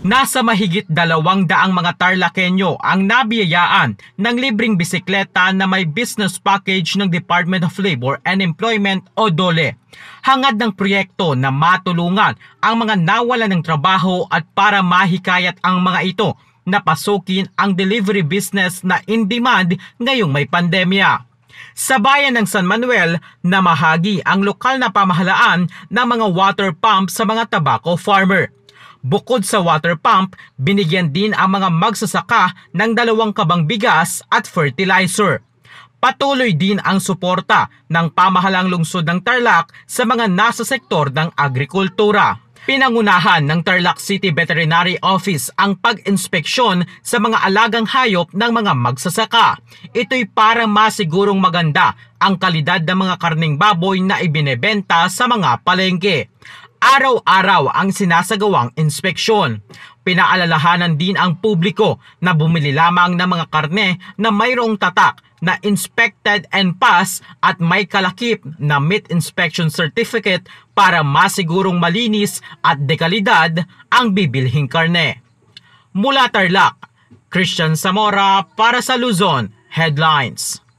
Nasa mahigit dalawang daang mga Tarlakenyo ang nabiyayaan ng libreng bisikleta na may business package ng Department of Labor and Employment o DOLE. Hangad ng proyekto na matulungan ang mga nawala ng trabaho at para mahikayat ang mga ito na pasukin ang delivery business na in demand ngayong may pandemya. Sa bayan ng San Manuel, namahagi ang lokal na pamahalaan ng mga water pump sa mga tobacco farmer. Bukod sa water pump, binigyan din ang mga magsasaka ng dalawang kabang bigas at fertilizer. Patuloy din ang suporta ng pamahalang lungsod ng Tarlac sa mga nasa sektor ng agrikultura. Pinangunahan ng Tarlac City Veterinary Office ang pag-inspeksyon sa mga alagang hayop ng mga magsasaka. Ito'y para masigurong maganda ang kalidad ng mga karning baboy na ibinebenta sa mga palengke araw-araw ang sinasagawang inspeksyon. Pinaalalahanan din ang publiko na bumili lamang ng mga karne na mayroong tatak na inspected and pass at may kalakip na meat inspection certificate para masigurong malinis at dekalidad ang bibilhing karne. Mula Tarlac, Christian Zamora para sa Luzon Headlines.